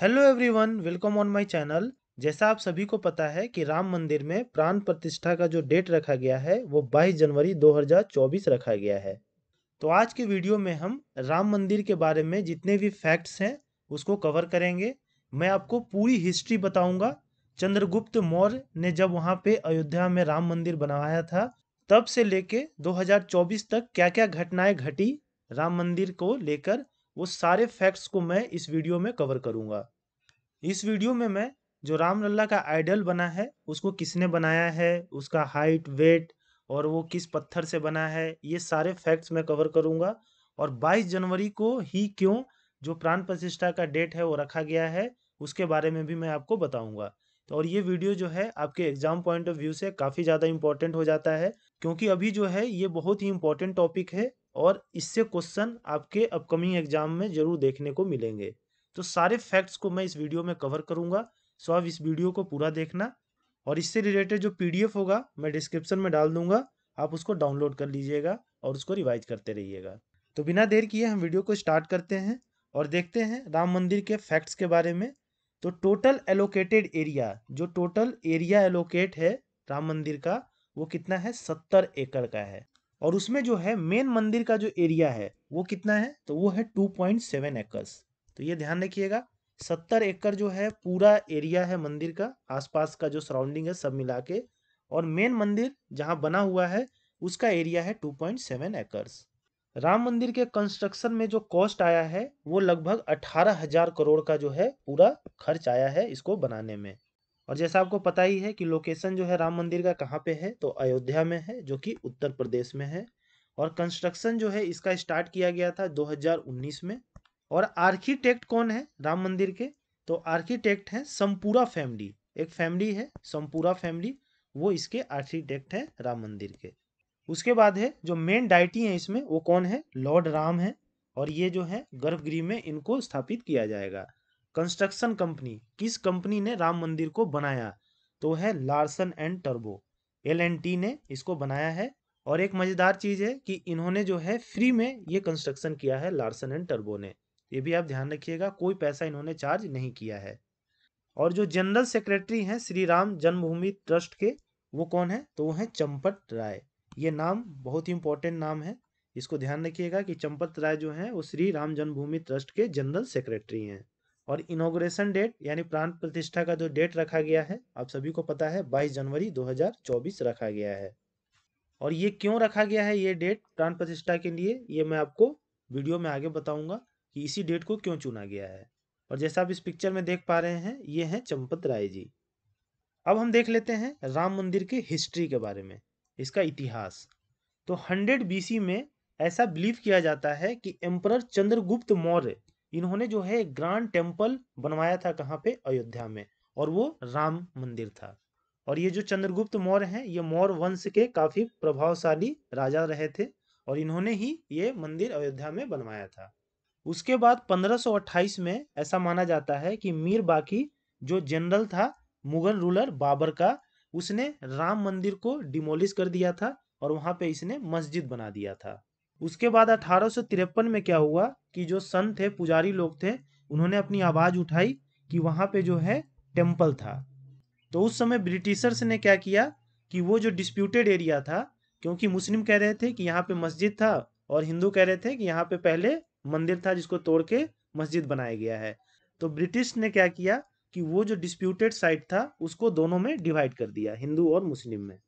hello everyone welcome on my channel जैसा आप सभी को पता है कि राम मंदिर में प्राण प्रतिष्ठा का जो डेट रखा गया है वो 22 जनवरी 2024 रखा गया है तो आज के वीडियो में हम राम मंदिर के बारे में जितने भी फैक्ट्स हैं उसको कवर करेंगे मैं आपको पूरी हिस्ट्री बताऊंगा चंद्रगुप्त मौर्य ने जब वहाँ पे अयोध्या में राम मंदिर बनवाया था तब से लेके दो तक क्या क्या घटनाएं घटी राम मंदिर को लेकर वो सारे फैक्ट्स को मैं इस वीडियो में कवर करूंगा इस वीडियो में मैं जो राम लल्ला का आइडल बना है उसको किसने बनाया है उसका हाइट वेट और वो किस पत्थर से बना है ये सारे फैक्ट्स मैं कवर करूंगा और 22 जनवरी को ही क्यों जो प्राण प्रतिष्ठा का डेट है वो रखा गया है उसके बारे में भी मैं आपको बताऊंगा तो और ये वीडियो जो है आपके एग्ज़ाम पॉइंट ऑफ व्यू से काफ़ी ज़्यादा इम्पोर्टेंट हो जाता है क्योंकि अभी जो है ये बहुत ही इम्पोर्टेंट टॉपिक है और इससे क्वेश्चन आपके अपकमिंग एग्जाम में जरूर देखने को मिलेंगे तो सारे फैक्ट्स को मैं इस वीडियो में कवर करूंगा सो आप इस वीडियो को पूरा देखना और इससे रिलेटेड जो पीडीएफ होगा मैं डिस्क्रिप्शन में डाल दूंगा आप उसको डाउनलोड कर लीजिएगा और उसको रिवाइज करते रहिएगा तो बिना देर किए हम वीडियो को स्टार्ट करते हैं और देखते हैं राम मंदिर के फैक्ट्स के बारे में तो टोटल एलोकेटेड एरिया जो टोटल एरिया एलोकेट है राम मंदिर का वो कितना है सत्तर एकड़ का है और उसमें जो है मेन मंदिर का जो एरिया है वो कितना है तो वो है टू पॉइंट सेवन एकर्स तो ये ध्यान रखिएगा सत्तर एकड़ जो है पूरा एरिया है मंदिर का आसपास का जो सराउंडिंग है सब मिला के और मेन मंदिर जहाँ बना हुआ है उसका एरिया है two point seven acres Ram Mandir के कंस्ट्रक्शन में जो कॉस्ट आया है वो लगभग अठारह हजार करोड़ का जो है पूरा खर्च आया है इसको बनाने में और जैसा आपको पता ही है कि लोकेशन जो है राम मंदिर का कहाँ पे है तो अयोध्या में है जो कि उत्तर प्रदेश में है और कंस्ट्रक्शन जो है इसका स्टार्ट किया गया था 2019 में और आर्किटेक्ट कौन है राम मंदिर के तो आर्किटेक्ट है संपूरा फैमिली एक फैमिली है संपूरा फैमिली वो इसके आर्किटेक्ट है राम मंदिर के उसके बाद है जो मेन डाइटी है इसमें वो कौन है लॉर्ड राम है और ये जो है गर्भगृह में इनको स्थापित किया जाएगा कंस्ट्रक्शन कंपनी किस कंपनी ने राम मंदिर को बनाया तो है लार्सन एंड टर्बो एल एन टी ने इसको बनाया है और एक मज़ेदार चीज़ है कि इन्होंने जो है फ्री में ये कंस्ट्रक्शन किया है लार्सन एंड टर्बो ने ये भी आप ध्यान रखिएगा कोई पैसा इन्होंने चार्ज नहीं किया है और जो जनरल सेक्रेटरी हैं श्री राम जन्मभूमि ट्रस्ट के वो कौन है तो वो है चंपत राय ये नाम बहुत ही इंपॉर्टेंट नाम है इसको ध्यान रखिएगा कि चंपत राय जो है वो श्री राम जन्मभूमि ट्रस्ट के जनरल सेक्रेटरी हैं और इनोग्रेशन डेट यानी प्राण प्रतिष्ठा का जो डेट रखा गया है आप सभी को पता है 22 जनवरी 2024 रखा गया है और ये क्यों रखा गया है ये डेट प्राण प्रतिष्ठा के लिए ये मैं आपको वीडियो में आगे बताऊंगा कि इसी डेट को क्यों चुना गया है और जैसा आप इस पिक्चर में देख पा रहे हैं ये हैं चंपत राय जी अब हम देख लेते हैं राम मंदिर की हिस्ट्री के बारे में इसका इतिहास तो हंड्रेड बीसी में ऐसा बिलीव किया जाता है कि एम्पर चंद्रगुप्त मौर्य इन्होंने जो है ग्रांड टेम्पल बनवाया था कहाँ पे अयोध्या में और वो राम मंदिर था और ये जो चंद्रगुप्त मौर्य हैं ये मौर्य वंश के काफी प्रभावशाली राजा रहे थे और इन्होंने ही ये मंदिर अयोध्या में बनवाया था उसके बाद 1528 में ऐसा माना जाता है कि मीर बाकी जो जनरल था मुगल रूलर बाबर का उसने राम मंदिर को डिमोलिश कर दिया था और वहां पे इसने मस्जिद बना दिया था उसके बाद अठारह में क्या हुआ कि जो सन थे पुजारी लोग थे उन्होंने अपनी आवाज़ उठाई कि वहां पे जो है टेम्पल था तो उस समय ब्रिटिशर्स ने क्या किया कि वो जो डिस्प्यूटेड एरिया था क्योंकि मुस्लिम कह रहे थे कि यहाँ पे मस्जिद था और हिंदू कह रहे थे कि यहाँ पे पहले मंदिर था जिसको तोड़ के मस्जिद बनाया गया है तो ब्रिटिश ने क्या किया कि वो जो डिस्प्यूटेड साइट था उसको दोनों में डिवाइड कर दिया हिंदू और मुस्लिम में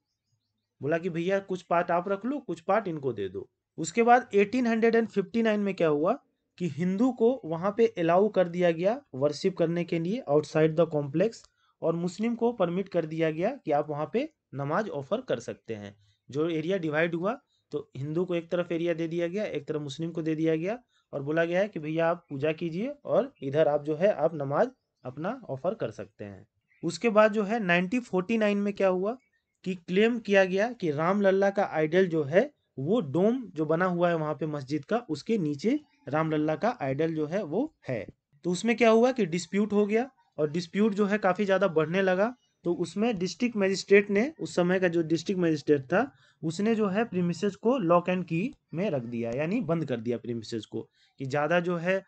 बोला कि भैया कुछ पार्ट आप रख लो कुछ पार्ट इनको दे दो उसके बाद 1859 में क्या हुआ कि हिंदू को वहां पे अलाउ कर दिया गया वर्शिप करने के लिए आउटसाइड द कॉम्प्लेक्स और मुस्लिम को परमिट कर दिया गया कि आप वहाँ पे नमाज ऑफर कर सकते हैं जो एरिया डिवाइड हुआ तो हिंदू को एक तरफ एरिया दे दिया गया एक तरफ मुस्लिम को दे दिया गया और बोला गया है कि भैया आप पूजा कीजिए और इधर आप जो है आप नमाज अपना ऑफर कर सकते हैं उसके बाद जो है 1949 में क्या हुआ कि क्लेम किया गया कि राम लल्ला का आइडल जो है वो डोम जो बना हुआ है वहां पे मस्जिद का उसके नीचे रामलला का आइडल जो है वो है तो उसमें क्या हुआ कि डिस्प्यूट हो गया और डिस्प्यूट जो है काफ़ी ज़्यादा बढ़ने लगा तो उसमें डिस्ट्रिक्ट मजिस्ट्रेट ने उस समय का जो डिस्ट्रिक्ट मजिस्ट्रेट था उसने जो है प्रीमिस को लॉक एंड की में रख दिया यानी बंद कर दिया प्रीमिस को कि ज़्यादा जो है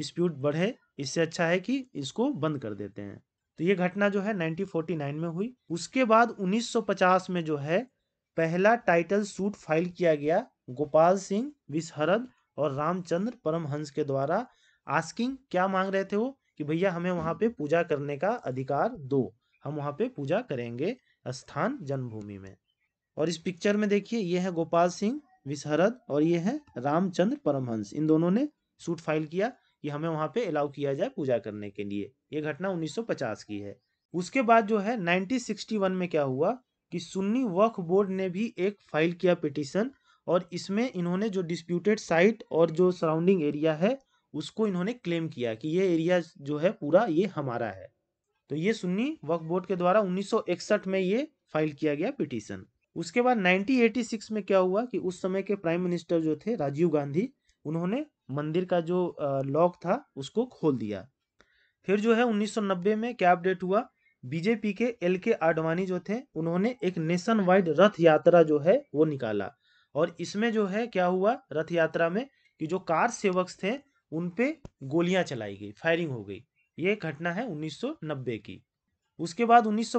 डिस्प्यूट बढ़े इससे अच्छा है कि इसको बंद कर देते हैं तो ये घटना जो है 1949 में हुई उसके बाद 1950 में जो है पहला टाइटल सूट फाइल किया गया गोपाल सिंह विशहरद और रामचंद्र परमहंस के द्वारा आस्किंग क्या मांग रहे थे वो कि भैया हमें वहाँ पे पूजा करने का अधिकार दो हम वहाँ पे पूजा करेंगे स्थान जन्मभूमि में और इस पिक्चर में देखिए ये है गोपाल सिंह विशहरद और ये है रामचंद्र परमहंस इन दोनों ने सूट फाइल किया कि हमें वहाँ पे अलाउ किया जाए पूजा करने के लिए ये घटना 1950 की है उसके बाद जो है 1961 में क्या हुआ कि सुन्नी वक्फ बोर्ड ने भी एक फाइल किया पिटीशन और इसमें इन्होंने जो डिस्प्यूटेड साइट और जो सराउंडिंग एरिया है उसको इन्होंने क्लेम किया कि ये एरिया जो है पूरा ये हमारा है तो ये सुन्नी वक्फ बोर्ड के द्वारा 1961 में ये फाइल किया गया पिटीशन उसके बाद 1986 में क्या हुआ कि उस समय के प्राइम मिनिस्टर जो थे राजीव गांधी उन्होंने मंदिर का जो लॉक था उसको खोल दिया फिर जो है 1990 में क्या अपडेट हुआ बीजेपी के एल के आडवाणी जो थे उन्होंने एक नेशन वाइड रथ यात्रा जो है वो निकाला और इसमें जो है क्या हुआ रथ यात्रा में कि जो कार सेवक थे उन पे गोलियां चलाई गई फायरिंग हो गई ये घटना है 1990 की उसके बाद उन्नीस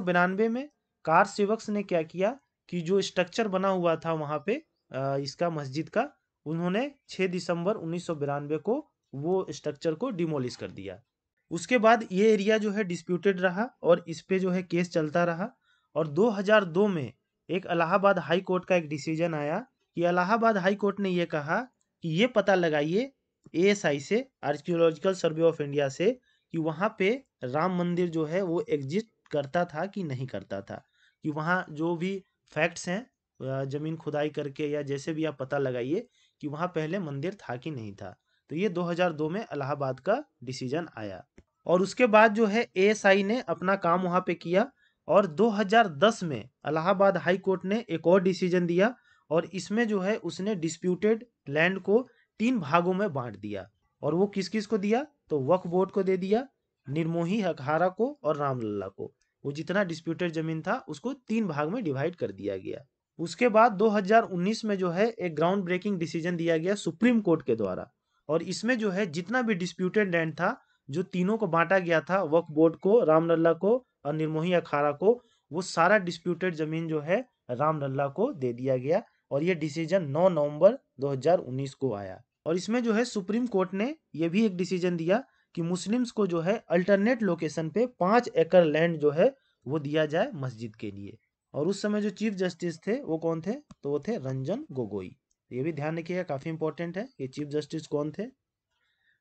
में कार सेवक्स ने क्या किया कि जो स्ट्रक्चर बना हुआ था वहां पे इसका मस्जिद का उन्होंने 6 दिसंबर उन्नीस को वो स्ट्रक्चर को डिमोलिश कर दिया उसके बाद ये एरिया जो है डिस्प्यूटेड रहा और इस पर जो है केस चलता रहा और 2002 में एक अलाहाबाद हाई कोर्ट का एक डिसीजन आया कि अलाहाबाद हाई कोर्ट ने यह कहा कि ये पता लगाइए ए से आर्कियोलॉजिकल सर्वे ऑफ इंडिया से कि वहाँ पे राम मंदिर जो है वो एग्जिस्ट करता था कि नहीं करता था कि वहाँ जो भी फैक्ट्स हैं ज़मीन खुदाई करके या जैसे भी आप पता लगाइए कि वहाँ पहले मंदिर था कि नहीं था तो ये 2002 में अलाहाबाद का डिसीजन आया और उसके बाद जो है एएसआई ने अपना काम वहाँ पे किया और 2010 में अलाहाबाद हाई कोर्ट ने एक और डिसीजन दिया और इसमें जो है उसने डिस्प्यूटेड लैंड को तीन भागों में बांट दिया और वो किस किस को दिया तो वक्फ बोर्ड को दे दिया निर्मोही हकहारा को और रामलला को वो जितना डिस्प्यूटेड जमीन था उसको तीन भाग में डिवाइड कर दिया गया उसके बाद 2019 में जो है एक ग्राउंड ब्रेकिंग डिसीजन दिया गया सुप्रीम कोर्ट के द्वारा और इसमें जो है जितना भी डिस्प्यूटेड लैंड था जो तीनों को बांटा गया था वक्फ बोर्ड को रामलला को और निर्मोही अखाड़ा को वो सारा डिस्प्यूटेड जमीन जो है रामलला को दे दिया गया और ये डिसीजन 9 नवंबर 2019 को आया और इसमें जो है सुप्रीम कोर्ट ने ये भी एक डिसीजन दिया कि मुस्लिम्स को जो है अल्टरनेट लोकेशन पे पांच एकड़ लैंड जो है वो दिया जाए मस्जिद के लिए और उस समय जो चीफ जस्टिस थे वो कौन थे तो वो थे रंजन गोगोई ये भी ध्यान रखिएगा काफ़ी इंपॉर्टेंट है ये चीफ जस्टिस कौन थे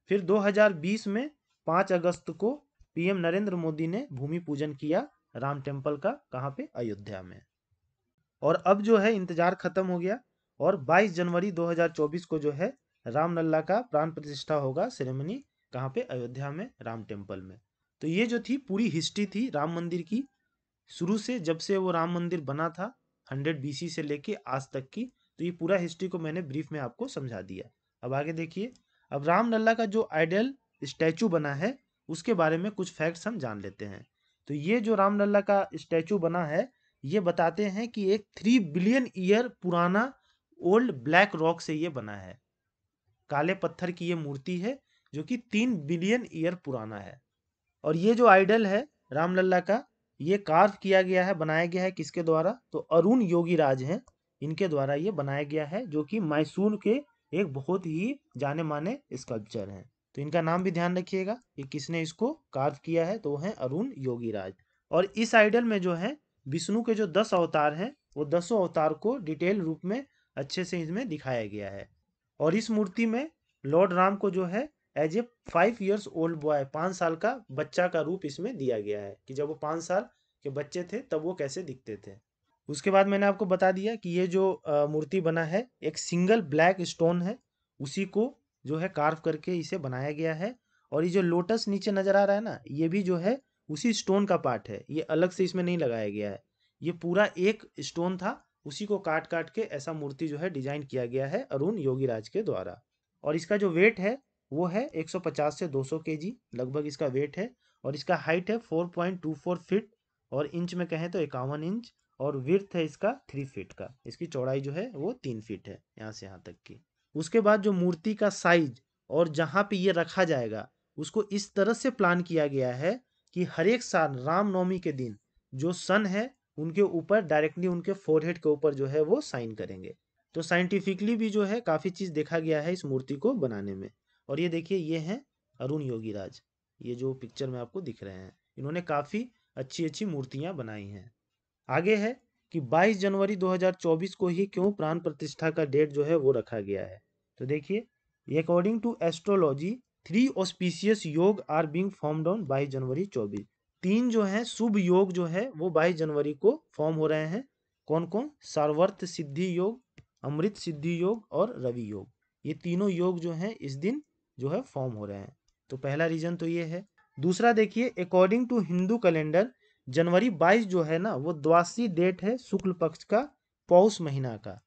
फिर 2020 में पाँच अगस्त को पीएम नरेंद्र मोदी ने भूमि पूजन किया राम टेम्पल का कहाँ पे अयोध्या में और अब जो है इंतजार खत्म हो गया और 22 जनवरी 2024 को जो है रामलला का प्राण प्रतिष्ठा होगा सेरेमनी कहाँ पे अयोध्या में राम टेम्पल में तो ये जो थी पूरी हिस्ट्री थी राम मंदिर की शुरू से जब से वो राम मंदिर बना था हंड्रेड बीसी से लेके आज तक की तो ये पूरा हिस्ट्री को मैंने ब्रीफ में आपको समझा दिया अब आगे देखिए अब रामलला का जो आइडल स्टैचू बना है उसके बारे में कुछ फैक्ट्स हम जान लेते हैं तो ये जो रामलला का स्टैचू बना है ये बताते हैं कि एक थ्री बिलियन ईयर पुराना ओल्ड ब्लैक रॉक से ये बना है काले पत्थर की ये मूर्ति है जो कि तीन बिलियन ईयर पुराना है और ये जो आइडल है रामलला का ये कार्व किया गया है बनाया गया है किसके द्वारा तो अरुण योगी राज हैं इनके द्वारा ये बनाया गया है जो कि मैसूर के एक बहुत ही जाने माने स्कल्पचर हैं तो इनका नाम भी ध्यान रखिएगा कि किसने इसको कार्व किया है तो वो है अरुण योगीराज और इस आइडल में जो है विष्णु के जो दस अवतार हैं वो दसों अवतार को डिटेल रूप में अच्छे से इसमें दिखाया गया है और इस मूर्ति में लॉर्ड राम को जो है as a five years old boy पाँच साल का बच्चा का रूप इसमें दिया गया है कि जब वो पाँच साल के बच्चे थे तब वो कैसे दिखते थे उसके बाद मैंने आपको बता दिया कि ये जो मूर्ति बना है एक सिंगल ब्लैक स्टोन है उसी को जो है कार्व करके इसे बनाया गया है और ये जो लोटस नीचे नजर आ रहा है ना ये भी जो है उसी स्टोन का पार्ट है ये अलग से इसमें नहीं लगाया गया है ये पूरा एक स्टोन था उसी को काट काट के ऐसा मूर्ति जो है डिजाइन किया गया है अरुण योगीराज के द्वारा और इसका जो वेट है वो है 150 से 200 जी लगभग इसका वेट है और इसका हाइट है 4.24 फीट और इंच में कहें तो इक्यावन इंच और विर्थ है इसका थ्री फीट का इसकी चौड़ाई जो है वो तीन फीट है यहाँ से यहाँ तक की उसके बाद जो मूर्ति का साइज और जहाँ पे ये रखा जाएगा उसको इस तरह से प्लान किया गया है कि हर एक साल रामनवमी के दिन जो सन है उनके ऊपर डायरेक्टली उनके फोरहेड के ऊपर जो है वो साइन करेंगे तो साइंटिफिकली भी जो है काफ़ी चीज़ देखा गया है इस मूर्ति को बनाने में और ये देखिए ये हैं अरुण राज ये जो पिक्चर में आपको दिख रहे हैं इन्होंने काफ़ी अच्छी अच्छी मूर्तियाँ बनाई हैं आगे है कि 22 जनवरी 2024 को ही क्यों प्राण प्रतिष्ठा का डेट जो है वो रखा गया है तो देखिए according to astrology three auspicious yoga are being form on बाईस जनवरी चौबीस तीन जो है शुभ योग जो है वो बाईस जनवरी को फॉर्म हो रहे हैं कौन कौन सर्वर्थ सिद्धि योग अमृत सिद्धि योग और रवि योग ये तीनों योग जो है इस दिन जो है फॉर्म हो रहे हैं तो पहला रीजन तो ये है दूसरा देखिए अकॉर्डिंग टू हिंदू कैलेंडर जनवरी 22 जो है ना वो द्वासी डेट है शुक्ल पक्ष का पौष महीना का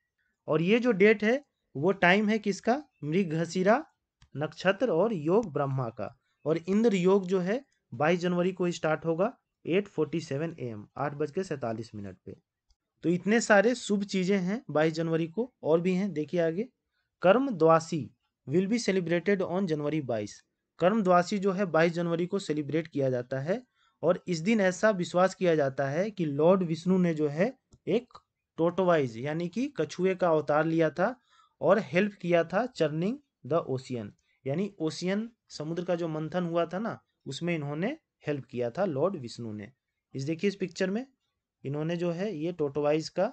और ये जो डेट है वो टाइम है किसका मृगहसीरा नक्षत्र और योग ब्रह्मा का और इंद्र योग जो है 22 जनवरी को स्टार्ट होगा 8:47 फोर्टी सेवन एम आठ बज के सैतालीस मिनट पे तो इतने सारे शुभ चीज़ें हैं 22 जनवरी को और भी हैं देखिए आगे Kurma Dwadashi will be celebrated on January 22 Kurma द्वासी जो है 22 जनवरी को सेलिब्रेट किया जाता है और इस दिन ऐसा विश्वास किया जाता है कि लॉर्ड विष्णु ने जो है एक टोटोवाइज यानी कि कछुए का अवतार लिया था और हेल्प किया था चर्निंग द ओशियन यानी ओशियन समुद्र का जो मंथन हुआ था ना उसमें इन्होंने हेल्प किया था लॉर्ड विष्णु ने इस देखिए इस पिक्चर में इन्होंने जो है ये टोटोवाइज का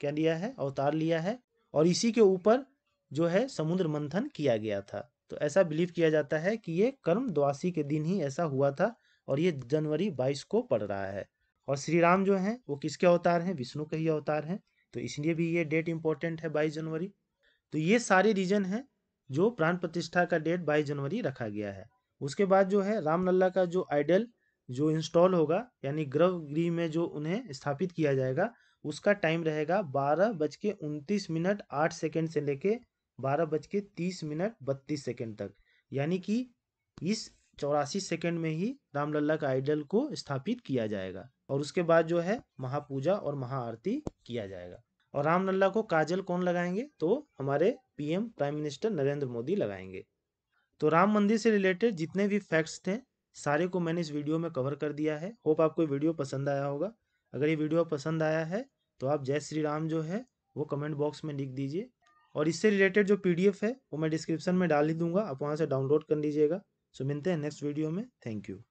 क्या लिया है अवतार लिया है और इसी के ऊपर जो है समुद्र मंथन किया गया था तो ऐसा बिलीव किया जाता है कि ये कर्म द्वासी के दिन ही ऐसा हुआ था और ये जनवरी बाईस को पड़ रहा है और श्री राम जो है वो किसके अवतार हैं विष्णु के ही अवतार हैं तो इसलिए भी ये डेट इम्पोर्टेंट है बाईस जनवरी तो ये सारे रीजन हैं जो प्राण प्रतिष्ठा का डेट बाईस जनवरी रखा गया है उसके बाद जो है रामलला का जो आइडल जो इंस्टॉल होगा यानी ग्रह गृह में जो उन्हें स्थापित किया जाएगा उसका टाइम रहेगा बारह बज के उनतीस मिनट आठ सेकेंड से लेके बारह बज के तीस मिनट बत्तीस सेकेंड तक यानी कि इस चौरासी सेकेंड में ही रामलला का आइडल को स्थापित किया जाएगा और उसके बाद जो है महापूजा और महाआरती किया जाएगा और लल्ला को काजल कौन लगाएंगे तो हमारे PM prime minister Narendra Modi लगाएंगे तो राम मंदिर से रिलेटेड जितने भी फैक्ट्स थे सारे को मैंने इस वीडियो में कवर कर दिया है होप आपको वीडियो पसंद आया होगा अगर ये वीडियो पसंद आया है तो आप जय श्री राम जो है वो कमेंट बॉक्स में लिख दीजिए और इससे रिलेटेड जो पीडीएफ है वो मैं डिस्क्रिप्शन में डाल ही दूंगा आप वहाँ से डाउनलोड कर लीजिएगा सो मिलते हैं नेक्स्ट वीडियो में थैंक यू